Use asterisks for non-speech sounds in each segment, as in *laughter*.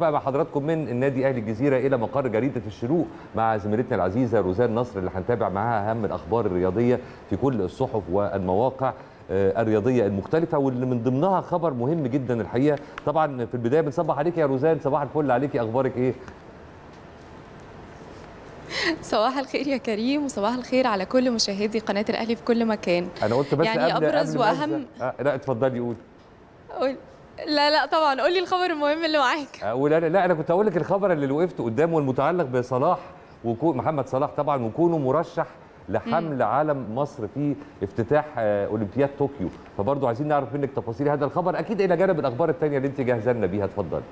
بقى مع حضراتكم من النادي اهلي الجزيره الى مقر جريده الشروق مع زميلتنا العزيزه روزان نصر اللي هنتابع معاها اهم الاخبار الرياضيه في كل الصحف والمواقع آه، الرياضيه المختلفه واللي من ضمنها خبر مهم جدا الحقيقه طبعا في البدايه بنصبح عليك يا روزان صباح الفل عليك اخبارك ايه صباح الخير يا كريم وصباح الخير على كل مشاهدي قناه الاهلي في كل مكان انا قلت بس يعني قبل ابرز قبل واهم آه، لا اتفضلي قولي قول لا لا طبعا قولي الخبر المهم اللي معاك آه، ولا لا انا كنت هقول لك الخبر اللي وقفت قدامه المتعلق بصلاح وكون محمد صلاح طبعا وكونه مرشح لحمل علم مصر في افتتاح آه، اولمبياد طوكيو فبرضه عايزين نعرف منك تفاصيل هذا الخبر اكيد الى جانب الاخبار الثانيه اللي انت جاهزه لنا بيها اتفضلي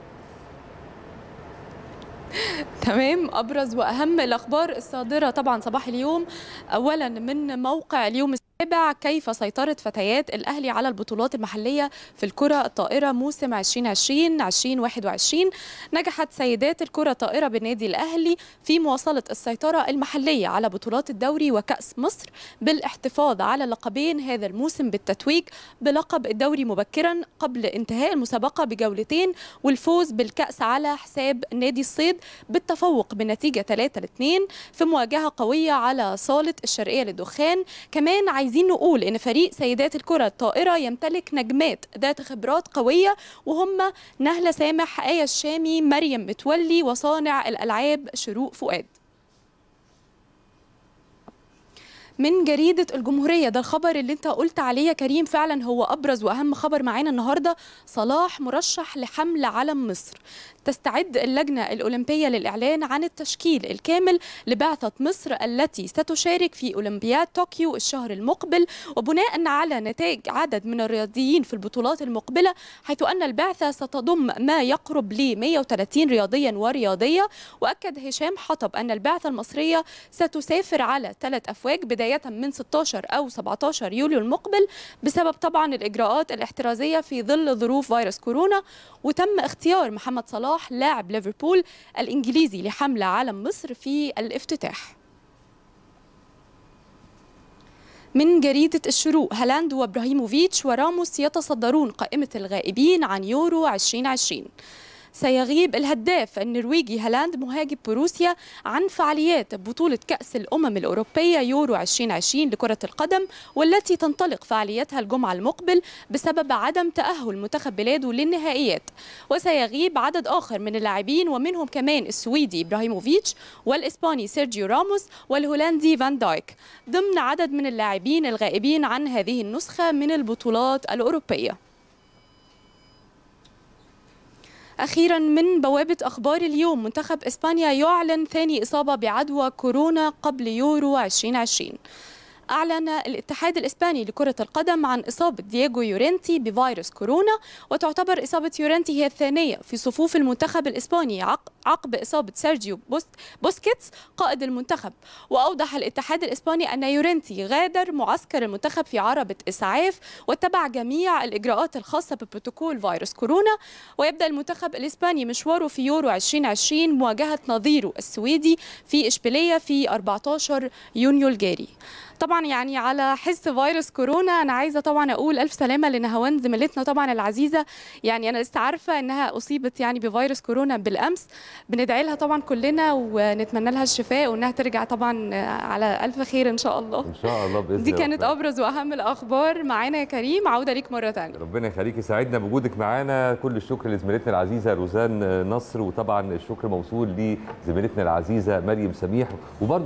*laughs* تمام ابرز واهم الاخبار الصادره طبعا صباح اليوم اولا من موقع اليوم نتابع كيف سيطرت فتيات الأهلي على البطولات المحلية في الكرة الطائرة موسم 2020-2021 نجحت سيدات الكرة الطائرة بالنادي الأهلي في مواصلة السيطرة المحلية على بطولات الدوري وكأس مصر بالاحتفاظ على لقبين هذا الموسم بالتتويج بلقب الدوري مبكرا قبل انتهاء المسابقة بجولتين والفوز بالكأس على حساب نادي الصيد بالتفوق بنتيجة 3-2 في مواجهة قوية على صالة الشرقية للدخان كمان عايز عايزين نقول ان فريق سيدات الكره الطائره يمتلك نجمات ذات خبرات قويه وهم نهله سامح ايه الشامي مريم متولي وصانع الالعاب شروق فؤاد من جريدة الجمهورية ده الخبر اللي انت قلت عليه يا كريم فعلا هو أبرز وأهم خبر معانا النهاردة صلاح مرشح لحمل علم مصر تستعد اللجنة الأولمبية للإعلان عن التشكيل الكامل لبعثة مصر التي ستشارك في أولمبياد طوكيو الشهر المقبل وبناء على نتائج عدد من الرياضيين في البطولات المقبلة حيث أن البعثة ستضم ما يقرب ل 130 رياضيا ورياضية وأكد هشام حطب أن البعثة المصرية ستسافر على ثلاث أفواج بداية من 16 أو 17 يوليو المقبل بسبب طبعا الإجراءات الاحترازية في ظل ظروف فيروس كورونا وتم اختيار محمد صلاح صلاح لاعب ليفربول الإنجليزي لحملة علم مصر في الافتتاح من جريدة الشروق هالاند وابراهيموفيتش وراموس يتصدرون قائمة الغائبين عن يورو 2020 سيغيب الهداف النرويجي هالاند مهاجم بروسيا عن فعاليات بطولة كأس الأمم الأوروبية يورو 2020 لكرة القدم والتي تنطلق فعاليتها الجمعة المقبل بسبب عدم تأهل منتخب بلاده للنهائيات وسيغيب عدد آخر من اللاعبين ومنهم كمان السويدي إبراهيموفيتش والإسباني سيرجيو راموس والهولندي فان دايك ضمن عدد من اللاعبين الغائبين عن هذه النسخة من البطولات الأوروبية أخيرا من بوابة أخبار اليوم منتخب إسبانيا يعلن ثاني إصابة بعدوى كورونا قبل يورو 2020 أعلن الاتحاد الإسباني لكرة القدم عن إصابة دييغو يورنتي بفيروس كورونا وتعتبر إصابة يورنتي هي الثانية في صفوف المنتخب الإسباني عقب إصابة سيرجيو بوسكيتس قائد المنتخب وأوضح الاتحاد الإسباني أن يورنتي غادر معسكر المنتخب في عربة إسعاف واتبع جميع الإجراءات الخاصة ببروتوكول فيروس كورونا ويبدأ المنتخب الإسباني مشواره في يورو 2020 مواجهة نظيره السويدي في إشبيلية في 14 يونيو الجاري طبعا يعني على حس فيروس كورونا انا عايزه طبعا اقول الف سلامه لنهوان زميلتنا طبعا العزيزه يعني انا لسه عارفه انها اصيبت يعني بفيروس كورونا بالامس بندعي لها طبعا كلنا ونتمنى لها الشفاء وانها ترجع طبعا على الف خير ان شاء الله ان شاء الله باذن الله دي كانت ربنا. ابرز واهم الاخبار معانا يا كريم عوده ليك مره ثانيه ربنا يخليك سعدنا بوجودك معانا كل الشكر لزميلتنا العزيزه روزان نصر وطبعا الشكر موصول لزميلتنا العزيزه مريم سميح وبرضه